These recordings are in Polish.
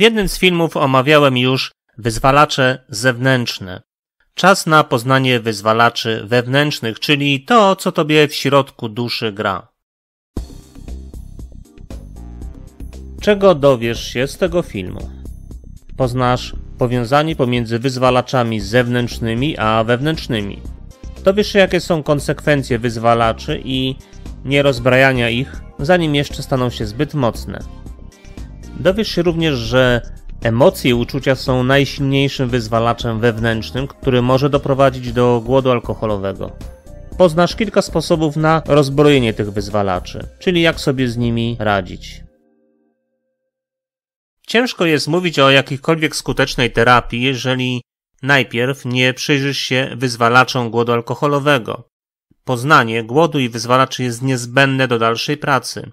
W jednym z filmów omawiałem już wyzwalacze zewnętrzne. Czas na poznanie wyzwalaczy wewnętrznych, czyli to, co tobie w środku duszy gra. Czego dowiesz się z tego filmu? Poznasz powiązanie pomiędzy wyzwalaczami zewnętrznymi a wewnętrznymi. Dowiesz się, jakie są konsekwencje wyzwalaczy i nierozbrajania ich, zanim jeszcze staną się zbyt mocne. Dowiesz się również, że emocje i uczucia są najsilniejszym wyzwalaczem wewnętrznym, który może doprowadzić do głodu alkoholowego. Poznasz kilka sposobów na rozbrojenie tych wyzwalaczy, czyli jak sobie z nimi radzić. Ciężko jest mówić o jakiejkolwiek skutecznej terapii, jeżeli najpierw nie przyjrzysz się wyzwalaczom głodu alkoholowego. Poznanie głodu i wyzwalaczy jest niezbędne do dalszej pracy.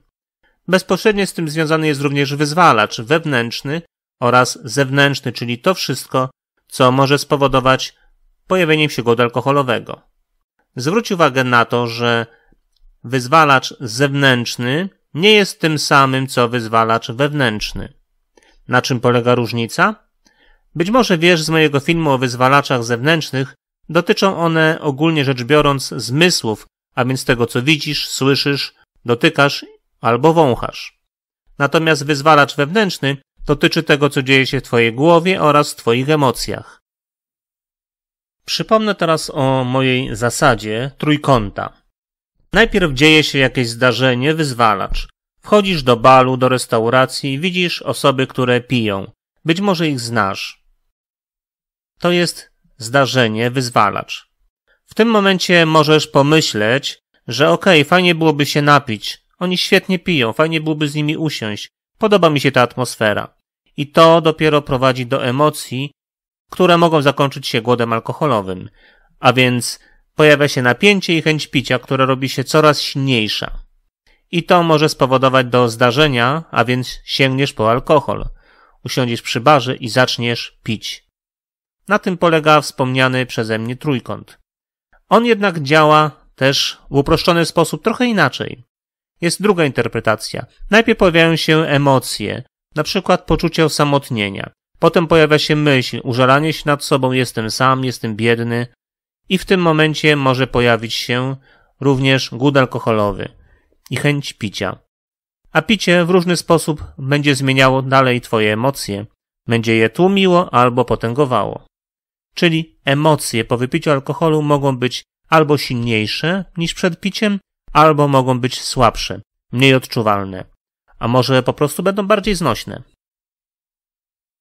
Bezpośrednio z tym związany jest również wyzwalacz wewnętrzny oraz zewnętrzny, czyli to wszystko, co może spowodować pojawienie się głodu alkoholowego. Zwróć uwagę na to, że wyzwalacz zewnętrzny nie jest tym samym, co wyzwalacz wewnętrzny. Na czym polega różnica? Być może wiesz z mojego filmu o wyzwalaczach zewnętrznych, dotyczą one ogólnie rzecz biorąc zmysłów, a więc tego, co widzisz, słyszysz, dotykasz albo wąchasz. Natomiast wyzwalacz wewnętrzny dotyczy tego, co dzieje się w Twojej głowie oraz w Twoich emocjach. Przypomnę teraz o mojej zasadzie trójkąta. Najpierw dzieje się jakieś zdarzenie, wyzwalacz. Wchodzisz do balu, do restauracji, widzisz osoby, które piją. Być może ich znasz. To jest zdarzenie, wyzwalacz. W tym momencie możesz pomyśleć, że okej, okay, fajnie byłoby się napić, oni świetnie piją, fajnie byłoby z nimi usiąść. Podoba mi się ta atmosfera. I to dopiero prowadzi do emocji, które mogą zakończyć się głodem alkoholowym. A więc pojawia się napięcie i chęć picia, które robi się coraz silniejsza. I to może spowodować do zdarzenia, a więc sięgniesz po alkohol. Usiądziesz przy barze i zaczniesz pić. Na tym polega wspomniany przeze mnie trójkąt. On jednak działa też w uproszczony sposób trochę inaczej. Jest druga interpretacja. Najpierw pojawiają się emocje, na przykład poczucie osamotnienia. Potem pojawia się myśl, użalanie się nad sobą, jestem sam, jestem biedny. I w tym momencie może pojawić się również głód alkoholowy i chęć picia. A picie w różny sposób będzie zmieniało dalej Twoje emocje, będzie je tłumiło albo potęgowało. Czyli emocje po wypiciu alkoholu mogą być albo silniejsze niż przed piciem, albo mogą być słabsze, mniej odczuwalne, a może po prostu będą bardziej znośne.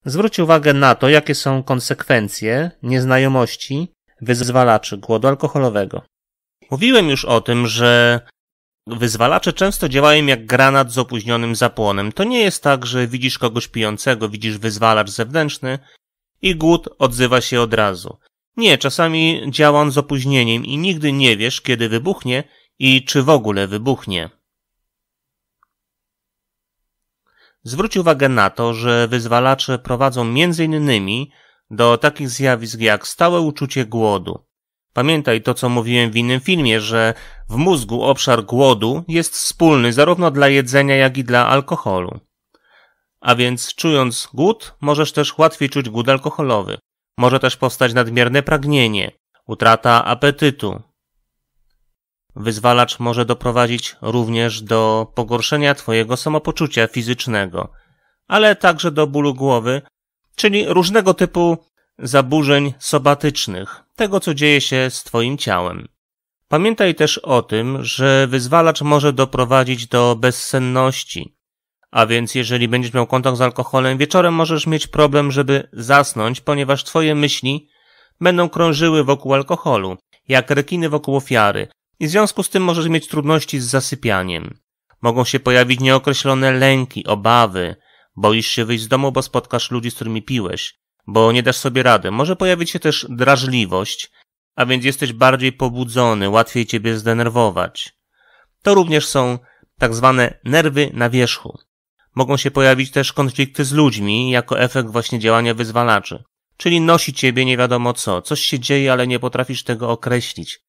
Zwróć uwagę na to, jakie są konsekwencje nieznajomości wyzwalaczy głodu alkoholowego. Mówiłem już o tym, że wyzwalacze często działają jak granat z opóźnionym zapłonem. To nie jest tak, że widzisz kogoś pijącego, widzisz wyzwalacz zewnętrzny i głód odzywa się od razu. Nie, czasami działa on z opóźnieniem i nigdy nie wiesz, kiedy wybuchnie i czy w ogóle wybuchnie. Zwróć uwagę na to, że wyzwalacze prowadzą m.in. do takich zjawisk jak stałe uczucie głodu. Pamiętaj to, co mówiłem w innym filmie, że w mózgu obszar głodu jest wspólny zarówno dla jedzenia, jak i dla alkoholu. A więc czując głód, możesz też łatwiej czuć głód alkoholowy. Może też powstać nadmierne pragnienie, utrata apetytu, Wyzwalacz może doprowadzić również do pogorszenia Twojego samopoczucia fizycznego, ale także do bólu głowy, czyli różnego typu zaburzeń sobatycznych, tego co dzieje się z Twoim ciałem. Pamiętaj też o tym, że wyzwalacz może doprowadzić do bezsenności. A więc jeżeli będziesz miał kontakt z alkoholem, wieczorem możesz mieć problem, żeby zasnąć, ponieważ Twoje myśli będą krążyły wokół alkoholu, jak rekiny wokół ofiary, i w związku z tym możesz mieć trudności z zasypianiem. Mogą się pojawić nieokreślone lęki, obawy. Boisz się wyjść z domu, bo spotkasz ludzi, z którymi piłeś, bo nie dasz sobie rady. Może pojawić się też drażliwość, a więc jesteś bardziej pobudzony, łatwiej ciebie zdenerwować. To również są tak zwane nerwy na wierzchu. Mogą się pojawić też konflikty z ludźmi jako efekt właśnie działania wyzwalaczy. Czyli nosi ciebie nie wiadomo co, coś się dzieje, ale nie potrafisz tego określić.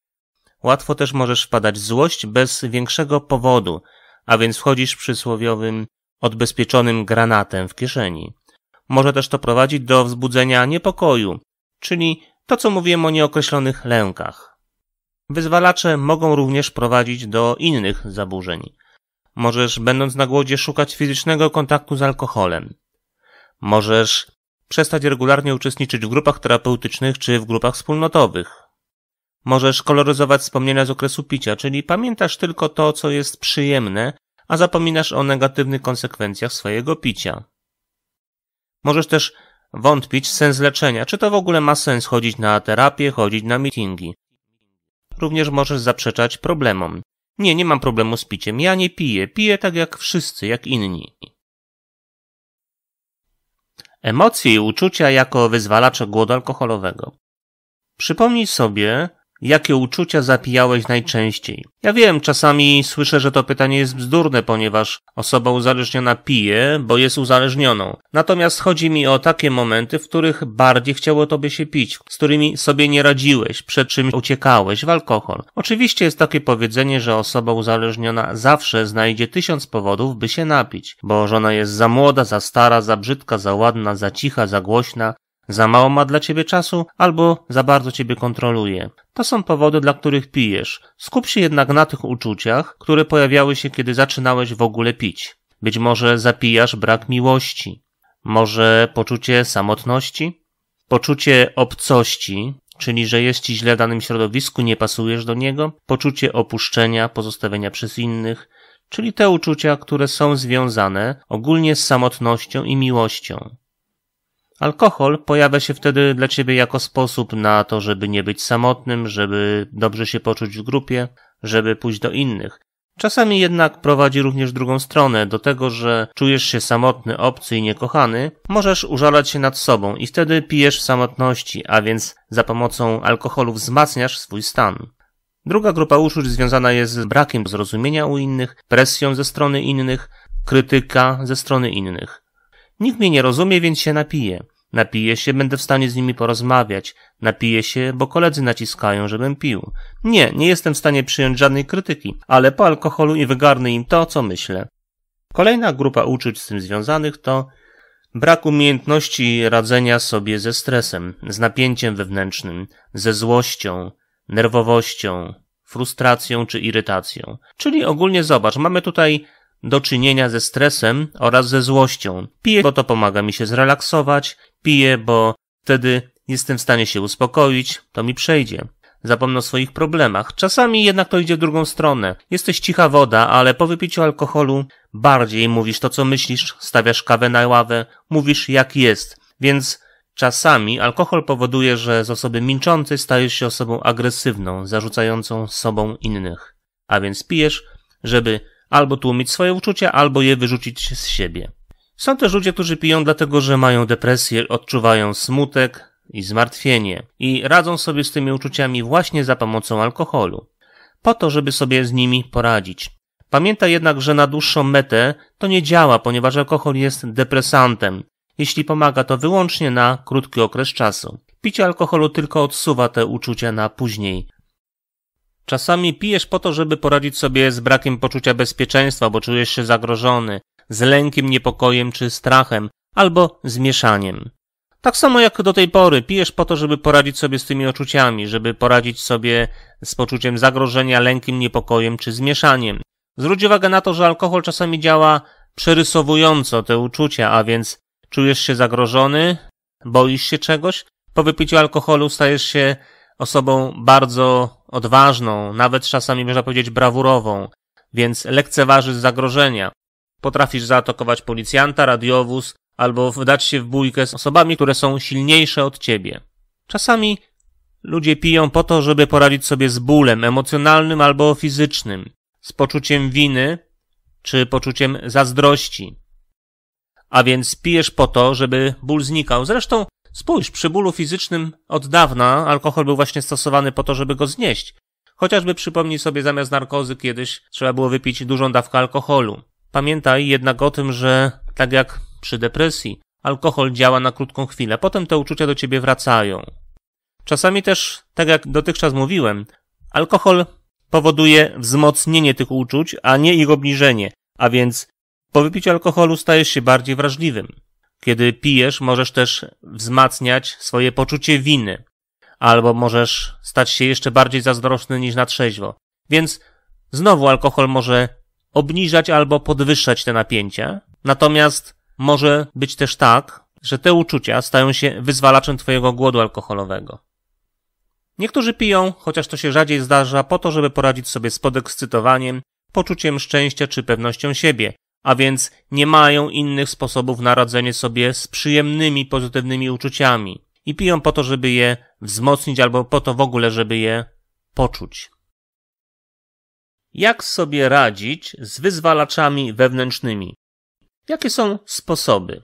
Łatwo też możesz wpadać w złość bez większego powodu, a więc wchodzisz przysłowiowym odbezpieczonym granatem w kieszeni. Może też to prowadzić do wzbudzenia niepokoju, czyli to co mówiłem o nieokreślonych lękach. Wyzwalacze mogą również prowadzić do innych zaburzeń. Możesz, będąc na głodzie, szukać fizycznego kontaktu z alkoholem. Możesz przestać regularnie uczestniczyć w grupach terapeutycznych czy w grupach wspólnotowych. Możesz koloryzować wspomnienia z okresu picia, czyli pamiętasz tylko to, co jest przyjemne, a zapominasz o negatywnych konsekwencjach swojego picia. Możesz też wątpić w sens leczenia, czy to w ogóle ma sens chodzić na terapię, chodzić na meetingi. Również możesz zaprzeczać problemom. Nie, nie mam problemu z piciem. Ja nie piję. Piję tak jak wszyscy, jak inni. Emocje i uczucia jako wyzwalacze głodu alkoholowego. Przypomnij sobie, Jakie uczucia zapijałeś najczęściej? Ja wiem, czasami słyszę, że to pytanie jest bzdurne, ponieważ osoba uzależniona pije, bo jest uzależnioną. Natomiast chodzi mi o takie momenty, w których bardziej chciało tobie się pić, z którymi sobie nie radziłeś, przed czym uciekałeś w alkohol. Oczywiście jest takie powiedzenie, że osoba uzależniona zawsze znajdzie tysiąc powodów, by się napić, bo żona jest za młoda, za stara, za brzydka, za ładna, za cicha, za głośna, za mało ma dla ciebie czasu albo za bardzo ciebie kontroluje. To są powody, dla których pijesz. Skup się jednak na tych uczuciach, które pojawiały się, kiedy zaczynałeś w ogóle pić. Być może zapijasz brak miłości. Może poczucie samotności? Poczucie obcości, czyli że jest ci źle w danym środowisku, nie pasujesz do niego, poczucie opuszczenia, pozostawienia przez innych, czyli te uczucia, które są związane ogólnie z samotnością i miłością. Alkohol pojawia się wtedy dla ciebie jako sposób na to, żeby nie być samotnym, żeby dobrze się poczuć w grupie, żeby pójść do innych. Czasami jednak prowadzi również drugą stronę, do tego, że czujesz się samotny, obcy i niekochany, możesz użalać się nad sobą i wtedy pijesz w samotności, a więc za pomocą alkoholu wzmacniasz swój stan. Druga grupa uczuć związana jest z brakiem zrozumienia u innych, presją ze strony innych, krytyka ze strony innych. Nikt mnie nie rozumie, więc się napiję. Napiję się, będę w stanie z nimi porozmawiać. Napiję się, bo koledzy naciskają, żebym pił. Nie, nie jestem w stanie przyjąć żadnej krytyki, ale po alkoholu i wygarnę im to, co myślę. Kolejna grupa uczuć z tym związanych to brak umiejętności radzenia sobie ze stresem, z napięciem wewnętrznym, ze złością, nerwowością, frustracją czy irytacją. Czyli ogólnie zobacz, mamy tutaj do czynienia ze stresem oraz ze złością. Piję, bo to pomaga mi się zrelaksować, piję, bo wtedy jestem w stanie się uspokoić, to mi przejdzie. Zapomnę o swoich problemach. Czasami jednak to idzie w drugą stronę. Jesteś cicha woda, ale po wypiciu alkoholu bardziej mówisz to, co myślisz, stawiasz kawę na ławę, mówisz jak jest. Więc czasami alkohol powoduje, że z osoby milczącej stajesz się osobą agresywną, zarzucającą sobą innych. A więc pijesz, żeby albo tłumić swoje uczucia, albo je wyrzucić z siebie. Są też ludzie, którzy piją dlatego, że mają depresję, odczuwają smutek i zmartwienie i radzą sobie z tymi uczuciami właśnie za pomocą alkoholu, po to, żeby sobie z nimi poradzić. Pamięta jednak, że na dłuższą metę to nie działa, ponieważ alkohol jest depresantem, jeśli pomaga to wyłącznie na krótki okres czasu. Picie alkoholu tylko odsuwa te uczucia na później, Czasami pijesz po to, żeby poradzić sobie z brakiem poczucia bezpieczeństwa, bo czujesz się zagrożony, z lękiem, niepokojem czy strachem, albo zmieszaniem. Tak samo jak do tej pory, pijesz po to, żeby poradzić sobie z tymi uczuciami, żeby poradzić sobie z poczuciem zagrożenia, lękiem, niepokojem czy zmieszaniem. Zwróć uwagę na to, że alkohol czasami działa przerysowująco te uczucia, a więc czujesz się zagrożony, boisz się czegoś, po wypiciu alkoholu stajesz się osobą bardzo odważną, nawet czasami można powiedzieć brawurową, więc lekceważysz zagrożenia. Potrafisz zaatakować policjanta, radiowóz albo wdać się w bójkę z osobami, które są silniejsze od ciebie. Czasami ludzie piją po to, żeby poradzić sobie z bólem emocjonalnym albo fizycznym, z poczuciem winy czy poczuciem zazdrości. A więc pijesz po to, żeby ból znikał. Zresztą Spójrz, przy bólu fizycznym od dawna alkohol był właśnie stosowany po to, żeby go znieść. Chociażby przypomnij sobie, zamiast narkozy kiedyś trzeba było wypić dużą dawkę alkoholu. Pamiętaj jednak o tym, że tak jak przy depresji, alkohol działa na krótką chwilę, potem te uczucia do ciebie wracają. Czasami też, tak jak dotychczas mówiłem, alkohol powoduje wzmocnienie tych uczuć, a nie ich obniżenie, a więc po wypiciu alkoholu stajesz się bardziej wrażliwym. Kiedy pijesz, możesz też wzmacniać swoje poczucie winy, albo możesz stać się jeszcze bardziej zazdrosny niż na trzeźwo. Więc znowu alkohol może obniżać albo podwyższać te napięcia, natomiast może być też tak, że te uczucia stają się wyzwalaczem twojego głodu alkoholowego. Niektórzy piją, chociaż to się rzadziej zdarza, po to, żeby poradzić sobie z podekscytowaniem, poczuciem szczęścia czy pewnością siebie, a więc nie mają innych sposobów na radzenie sobie z przyjemnymi, pozytywnymi uczuciami i piją po to, żeby je wzmocnić albo po to w ogóle, żeby je poczuć. Jak sobie radzić z wyzwalaczami wewnętrznymi? Jakie są sposoby?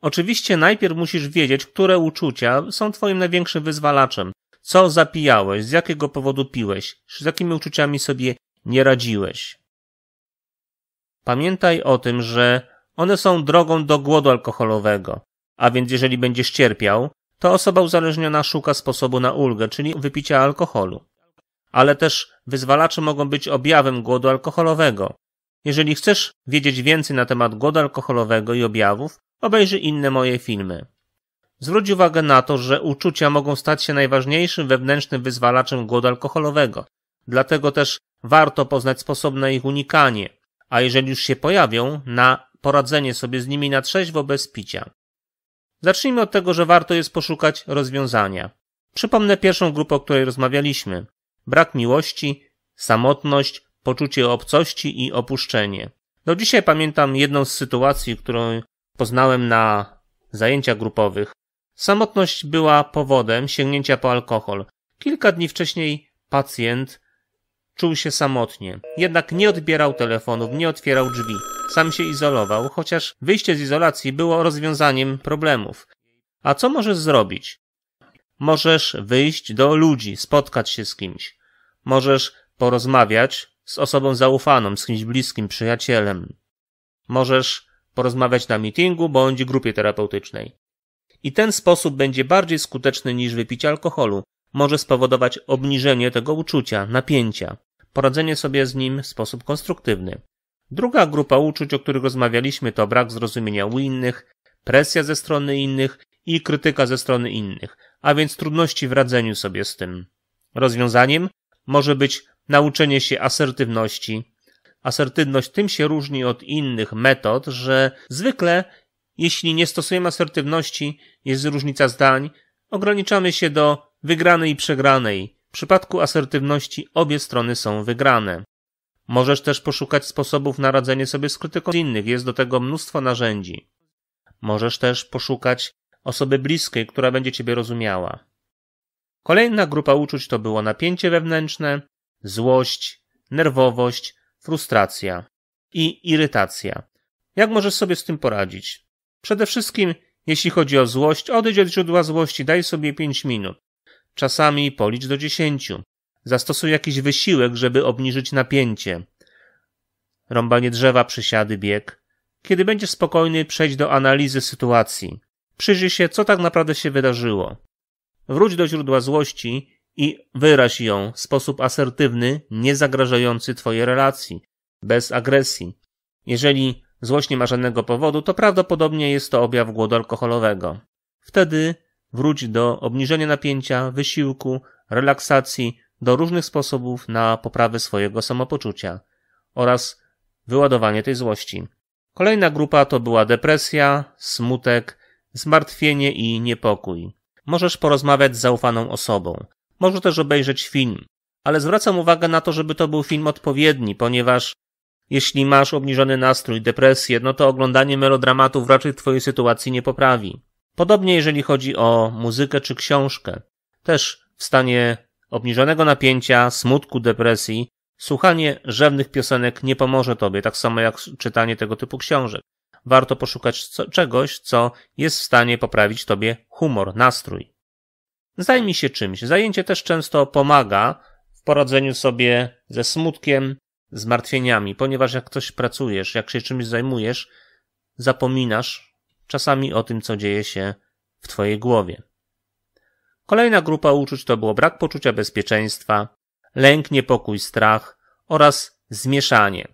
Oczywiście najpierw musisz wiedzieć, które uczucia są twoim największym wyzwalaczem, co zapijałeś, z jakiego powodu piłeś, z jakimi uczuciami sobie nie radziłeś. Pamiętaj o tym, że one są drogą do głodu alkoholowego, a więc jeżeli będziesz cierpiał, to osoba uzależniona szuka sposobu na ulgę, czyli wypicia alkoholu. Ale też wyzwalacze mogą być objawem głodu alkoholowego. Jeżeli chcesz wiedzieć więcej na temat głodu alkoholowego i objawów, obejrzyj inne moje filmy. Zwróć uwagę na to, że uczucia mogą stać się najważniejszym wewnętrznym wyzwalaczem głodu alkoholowego. Dlatego też warto poznać sposób na ich unikanie a jeżeli już się pojawią, na poradzenie sobie z nimi na trzeźwo bez picia. Zacznijmy od tego, że warto jest poszukać rozwiązania. Przypomnę pierwszą grupę, o której rozmawialiśmy. Brak miłości, samotność, poczucie obcości i opuszczenie. Do dzisiaj pamiętam jedną z sytuacji, którą poznałem na zajęciach grupowych. Samotność była powodem sięgnięcia po alkohol. Kilka dni wcześniej pacjent Czuł się samotnie. Jednak nie odbierał telefonów, nie otwierał drzwi. Sam się izolował, chociaż wyjście z izolacji było rozwiązaniem problemów. A co możesz zrobić? Możesz wyjść do ludzi, spotkać się z kimś. Możesz porozmawiać z osobą zaufaną, z kimś bliskim, przyjacielem. Możesz porozmawiać na meetingu bądź grupie terapeutycznej. I ten sposób będzie bardziej skuteczny niż wypicie alkoholu. Może spowodować obniżenie tego uczucia, napięcia poradzenie sobie z nim w sposób konstruktywny. Druga grupa uczuć, o których rozmawialiśmy, to brak zrozumienia u innych, presja ze strony innych i krytyka ze strony innych, a więc trudności w radzeniu sobie z tym. Rozwiązaniem może być nauczenie się asertywności. Asertywność tym się różni od innych metod, że zwykle, jeśli nie stosujemy asertywności, jest różnica zdań, ograniczamy się do wygranej i przegranej, w przypadku asertywności obie strony są wygrane. Możesz też poszukać sposobów na radzenie sobie z krytyką innych, jest do tego mnóstwo narzędzi. Możesz też poszukać osoby bliskiej, która będzie ciebie rozumiała. Kolejna grupa uczuć to było napięcie wewnętrzne, złość, nerwowość, frustracja i irytacja. Jak możesz sobie z tym poradzić? Przede wszystkim, jeśli chodzi o złość, odejdź od źródła złości, daj sobie 5 minut. Czasami policz do dziesięciu. Zastosuj jakiś wysiłek, żeby obniżyć napięcie. Rąbanie drzewa, przysiady, bieg. Kiedy będziesz spokojny, przejdź do analizy sytuacji. Przyjrzyj się, co tak naprawdę się wydarzyło. Wróć do źródła złości i wyraź ją w sposób asertywny, nie zagrażający twojej relacji, bez agresji. Jeżeli złość nie ma żadnego powodu, to prawdopodobnie jest to objaw głodu alkoholowego. Wtedy Wróć do obniżenia napięcia, wysiłku, relaksacji, do różnych sposobów na poprawę swojego samopoczucia oraz wyładowanie tej złości. Kolejna grupa to była depresja, smutek, zmartwienie i niepokój. Możesz porozmawiać z zaufaną osobą. Może też obejrzeć film, ale zwracam uwagę na to, żeby to był film odpowiedni, ponieważ jeśli masz obniżony nastrój, depresję, no to oglądanie melodramatów raczej twojej sytuacji nie poprawi. Podobnie jeżeli chodzi o muzykę czy książkę. Też w stanie obniżonego napięcia, smutku, depresji, słuchanie rzewnych piosenek nie pomoże tobie, tak samo jak czytanie tego typu książek. Warto poszukać co, czegoś, co jest w stanie poprawić tobie humor, nastrój. Zajmij się czymś. Zajęcie też często pomaga w poradzeniu sobie ze smutkiem, zmartwieniami, ponieważ jak coś pracujesz, jak się czymś zajmujesz, zapominasz czasami o tym, co dzieje się w Twojej głowie. Kolejna grupa uczuć to było brak poczucia bezpieczeństwa, lęk, niepokój, strach oraz zmieszanie.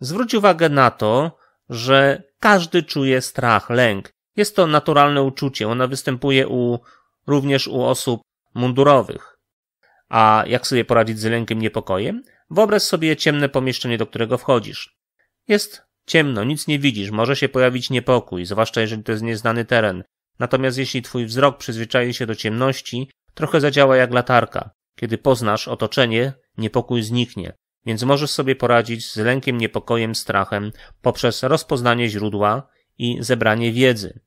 Zwróć uwagę na to, że każdy czuje strach, lęk. Jest to naturalne uczucie, ono występuje u, również u osób mundurowych. A jak sobie poradzić z lękiem, niepokojem? Wyobraź sobie ciemne pomieszczenie, do którego wchodzisz. Jest Ciemno, nic nie widzisz, może się pojawić niepokój, zwłaszcza jeżeli to jest nieznany teren. Natomiast jeśli twój wzrok przyzwyczai się do ciemności, trochę zadziała jak latarka. Kiedy poznasz otoczenie, niepokój zniknie, więc możesz sobie poradzić z lękiem, niepokojem, strachem poprzez rozpoznanie źródła i zebranie wiedzy,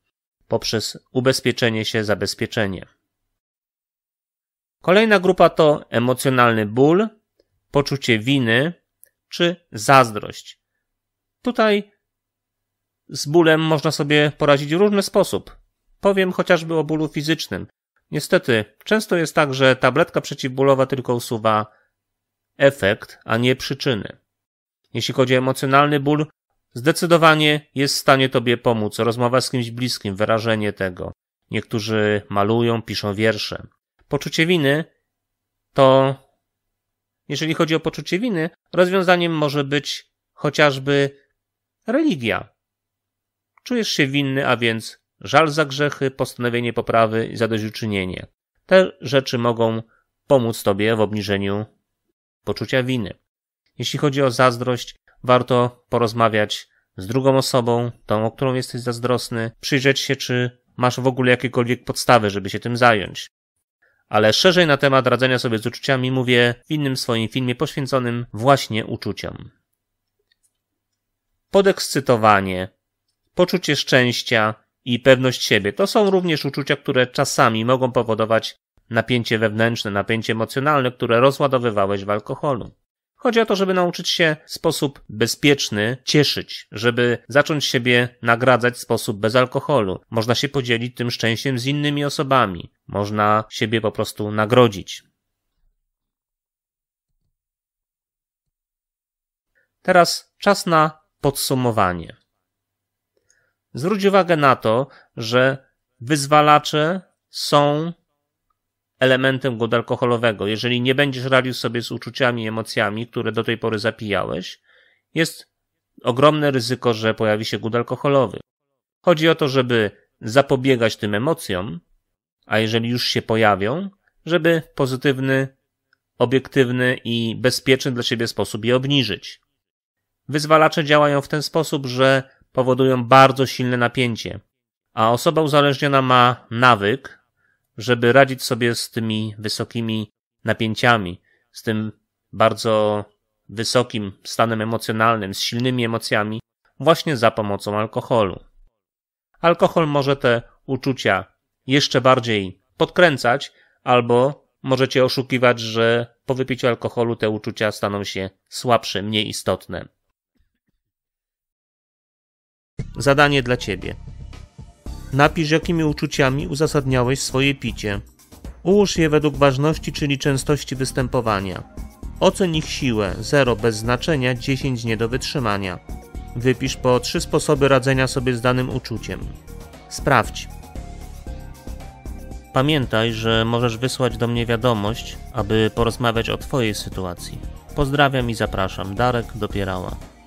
poprzez ubezpieczenie się, zabezpieczenie. Kolejna grupa to emocjonalny ból, poczucie winy czy zazdrość. Tutaj z bólem można sobie poradzić w różny sposób. Powiem chociażby o bólu fizycznym. Niestety, często jest tak, że tabletka przeciwbólowa tylko usuwa efekt, a nie przyczyny. Jeśli chodzi o emocjonalny ból, zdecydowanie jest w stanie Tobie pomóc. Rozmowa z kimś bliskim, wyrażenie tego. Niektórzy malują, piszą wiersze. Poczucie winy to, jeżeli chodzi o poczucie winy, rozwiązaniem może być chociażby religia. Czujesz się winny, a więc żal za grzechy, postanowienie poprawy i zadośćuczynienie. Te rzeczy mogą pomóc Tobie w obniżeniu poczucia winy. Jeśli chodzi o zazdrość, warto porozmawiać z drugą osobą, tą, o którą jesteś zazdrosny, przyjrzeć się, czy masz w ogóle jakiekolwiek podstawy, żeby się tym zająć. Ale szerzej na temat radzenia sobie z uczuciami mówię w innym swoim filmie poświęconym właśnie uczuciom podekscytowanie, poczucie szczęścia i pewność siebie. To są również uczucia, które czasami mogą powodować napięcie wewnętrzne, napięcie emocjonalne, które rozładowywałeś w alkoholu. Chodzi o to, żeby nauczyć się w sposób bezpieczny cieszyć, żeby zacząć siebie nagradzać w sposób bez alkoholu. Można się podzielić tym szczęściem z innymi osobami. Można siebie po prostu nagrodzić. Teraz czas na Podsumowanie. Zwróć uwagę na to, że wyzwalacze są elementem głodu alkoholowego. Jeżeli nie będziesz radził sobie z uczuciami i emocjami, które do tej pory zapijałeś, jest ogromne ryzyko, że pojawi się głód alkoholowy. Chodzi o to, żeby zapobiegać tym emocjom, a jeżeli już się pojawią, żeby w pozytywny, obiektywny i bezpieczny dla siebie sposób je obniżyć. Wyzwalacze działają w ten sposób, że powodują bardzo silne napięcie, a osoba uzależniona ma nawyk, żeby radzić sobie z tymi wysokimi napięciami, z tym bardzo wysokim stanem emocjonalnym, z silnymi emocjami, właśnie za pomocą alkoholu. Alkohol może te uczucia jeszcze bardziej podkręcać, albo możecie oszukiwać, że po wypiciu alkoholu te uczucia staną się słabsze, mniej istotne. Zadanie dla ciebie. Napisz, jakimi uczuciami uzasadniałeś swoje picie. Ułóż je według ważności, czyli częstości występowania. Oceń ich siłę 0 bez znaczenia, 10 nie do wytrzymania. Wypisz po trzy sposoby radzenia sobie z danym uczuciem. Sprawdź. Pamiętaj, że możesz wysłać do mnie wiadomość, aby porozmawiać o Twojej sytuacji. Pozdrawiam i zapraszam. Darek dopierała.